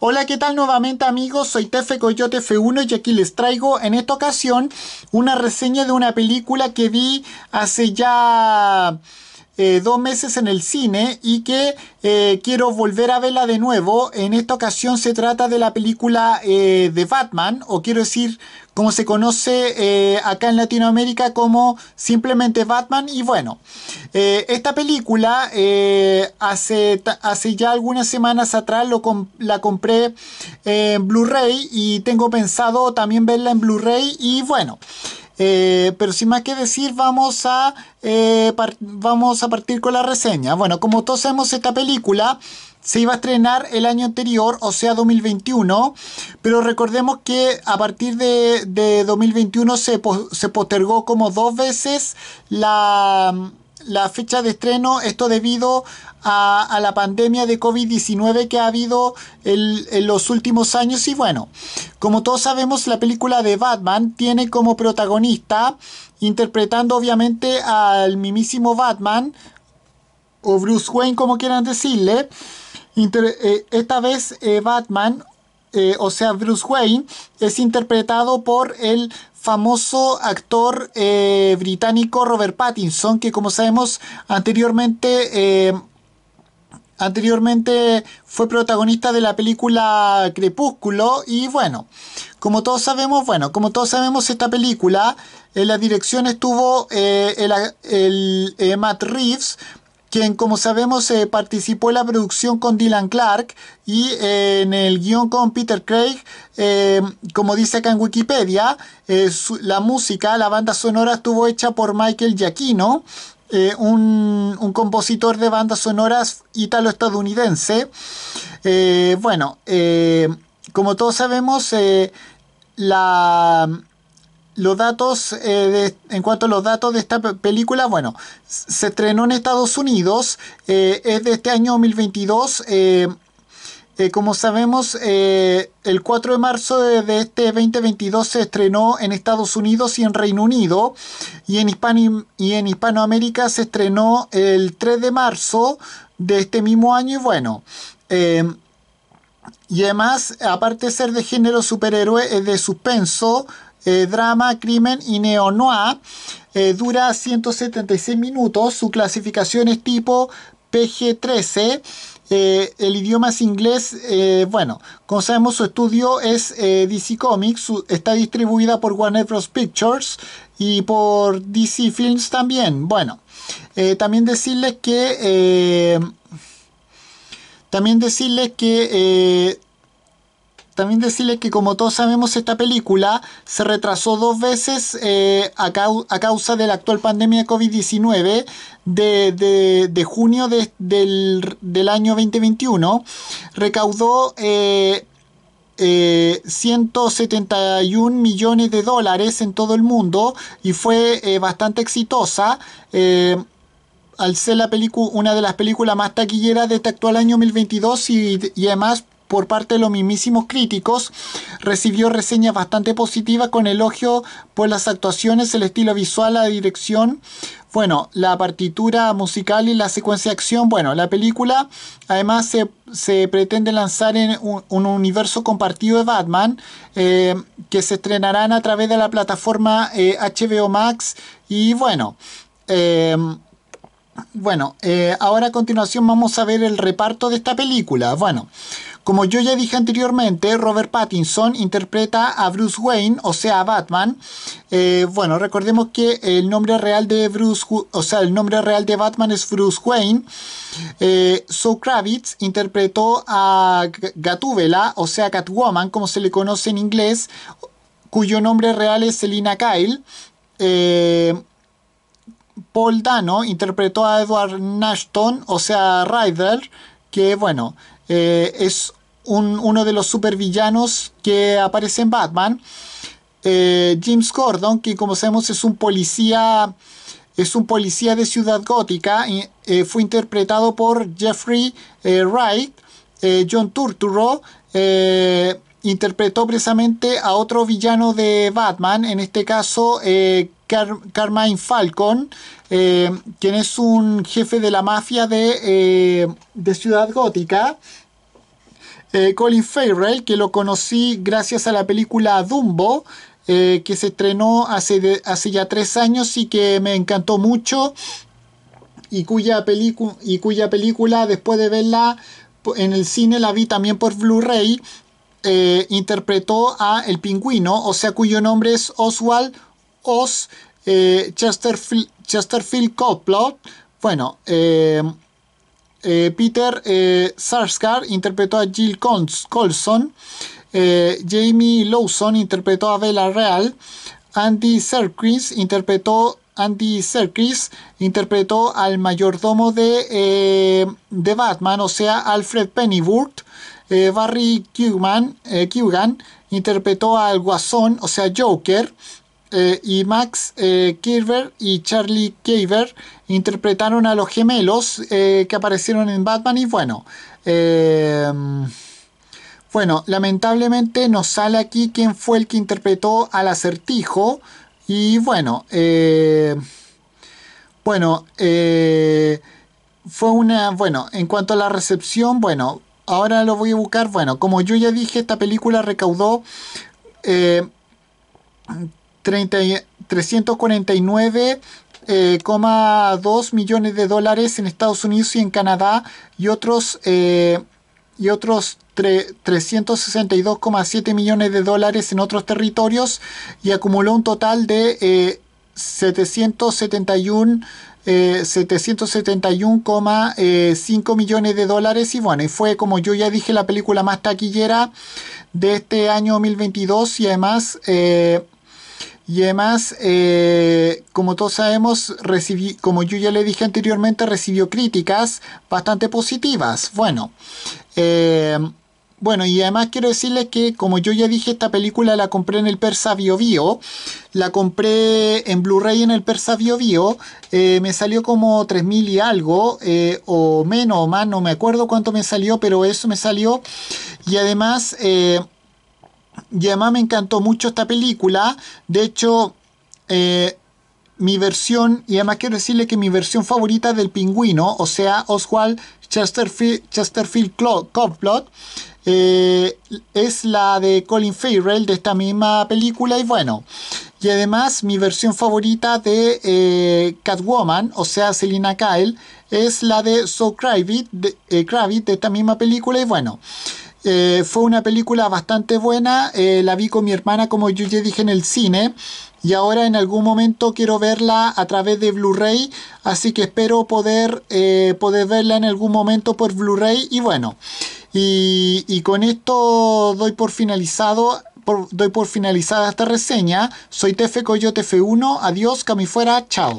Hola, ¿qué tal nuevamente amigos? Soy Tefe Coyote F1 y aquí les traigo en esta ocasión una reseña de una película que vi hace ya eh, dos meses en el cine y que eh, quiero volver a verla de nuevo. En esta ocasión se trata de la película eh, de Batman, o quiero decir, como se conoce acá en Latinoamérica como simplemente Batman. Y bueno, esta película hace, hace, ya algunas semanas atrás lo la compré en Blu-ray y tengo pensado también verla en Blu-ray. Y bueno. Eh, pero sin más que decir, vamos a, eh, vamos a partir con la reseña. Bueno, como todos sabemos, esta película se iba a estrenar el año anterior, o sea 2021, pero recordemos que a partir de, 2021 se, se postergó como dos veces la la fecha de estreno, esto debido a, la pandemia de COVID-19 que ha habido en los últimos años. Y bueno, como todos sabemos, la película de Batman tiene como protagonista, interpretando obviamente al mismísimo Batman, o Bruce Wayne como quieran decirle, eh, esta vez eh, Batman eh, o sea, Bruce Wayne, es interpretado por el famoso actor eh, británico Robert Pattinson, que como sabemos anteriormente, eh, anteriormente fue protagonista de la película Crepúsculo y bueno, como todos sabemos, bueno, como todos sabemos esta película, en la dirección estuvo el Matt Reeves, quien como sabemos eh, participó en la producción con Dylan Clark y eh, en el guión con Peter Craig, eh, como dice acá en Wikipedia, la música, la banda sonora estuvo hecha por Michael Giacchino, un, un, compositor de bandas sonoras italo-estadounidense. bueno, como todos sabemos, la los datos, eh, en cuanto a los datos de esta película, bueno, se estrenó en Estados Unidos, eh, es de este año 2022. Eh, como sabemos, el 4 de marzo de, este 2022 se estrenó en Estados Unidos y en Reino Unido. Y en, y en Hispanoamérica se estrenó el 3 de marzo de este mismo año. Y bueno, y además, aparte de ser de género superhéroe, es de suspenso, eh, drama, crimen y neo eh, dura 176 minutos. Su clasificación es tipo PG-13. Eh, el idioma es inglés. bueno, como sabemos, su estudio es DC Comics. está distribuida por Warner Bros. Pictures y por DC Films también. Bueno, también decirles que también decirles que... Eh, también que como todos sabemos esta película se retrasó dos veces eh, a, causa de la actual pandemia de COVID-19 de, junio del, año 2021. Recaudó 171 eh, millones de dólares en todo el mundo y fue bastante exitosa al ser la una de las películas más taquilleras de este actual año 2022 y, además por parte de los mismísimos críticos, recibió reseñas bastante positivas con elogio por las actuaciones, el estilo visual, la dirección, bueno, la partitura musical y la secuencia de acción. Bueno, la película además se, pretende lanzar en un, universo compartido de Batman, eh, que se estrenarán a través de la plataforma HBO eh, Max y bueno. Eh, bueno, eh, ahora a continuación vamos a ver el reparto de esta película. Bueno, como yo ya dije anteriormente, Robert Pattinson interpreta a Bruce Wayne, o sea, a Batman. Eh, bueno, recordemos que el nombre real de Bruce, o sea, el nombre real de Batman es Bruce Wayne. Eh, so Kravitz interpretó a Gatúbela, o sea, Catwoman, como se le conoce en inglés, cuyo nombre real es Selina Kyle. Paul Dano interpretó a Edward Nashton, o sea, Ryder, que bueno, eh, es uno de los supervillanos que aparece en Batman. Eh, James Gordon, que como sabemos es un policía, es un policía de Ciudad Gótica, y, eh, fue interpretado por Jeffrey Wright. John Turturro interpretó precisamente a otro villano de Batman, en este caso Carmine Falcon, eh, quien es un jefe de la mafia de, eh, de Ciudad Gótica. Eh, Colin Farrell, que lo conocí gracias a la película Dumbo, que se estrenó hace, hace ya tres años y que me encantó mucho y cuya, y cuya película después de verla en el cine la vi también por Blu-ray, interpretó a El Pingüino, o sea, cuyo nombre es Oswald eh, Chesterfield, Chesterfield Coplot, bueno, eh, eh, Peter Sarsgaard interpretó a Jill Colson, Jamie Lawson interpretó a Bella Real, Andy Serkis interpretó Andy Serkis interpretó al mayordomo de, de Batman, o sea, Alfred Pennyworth. Barry Kugan interpretó al Guasón, o sea, Joker. Eh, y Max eh, Kirber y Charlie Kaver interpretaron a los gemelos eh, que aparecieron en Batman y bueno, em, bueno, lamentablemente nos sale aquí quién fue el que interpretó al acertijo y bueno, eh, bueno, fue una, bueno, en cuanto a la recepción, bueno, ahora lo voy a buscar, bueno, como yo ya dije, esta película recaudó... 349,2 eh, millones de dólares en Estados Unidos y en Canadá y otros eh, otros 362,7 millones de dólares en otros territorios y acumuló un total de 771 eh, 771,5 millones de dólares y bueno, y fue como yo ya dije la película más taquillera de este año 2022 y además y además, eh, como todos sabemos, recibí, como yo ya le dije anteriormente, recibió críticas bastante positivas. Bueno, eh, bueno, y además quiero decirles que, como yo ya dije, esta película la compré en el Persa Bio La compré en Blu-ray en el Persa Bio eh, me salió como 3.000 y algo, o menos o más, no me acuerdo cuánto me salió, pero eso me salió. Y además... Y además me encantó mucho esta película. De hecho, eh, mi versión, y además quiero decirle que mi versión favorita del pingüino, o sea, Oswald Chesterfield, Chesterfield Coplot, eh, es la de Colin Farrell de esta misma película y bueno. Y además mi versión favorita de eh, Catwoman, o sea, Selina Kyle, es la de So Kravitz de esta misma película y bueno. Eh, fue una película bastante buena, eh, la vi con mi hermana como yo ya dije en el cine y ahora en algún momento quiero verla a través de Blu-ray, así que espero poder, eh, poder verla en algún momento por Blu-ray y bueno, y, con esto doy por finalizado doy por finalizada esta reseña. Soy Tefe Coyote F1. Adiós, cami fuera. Chao.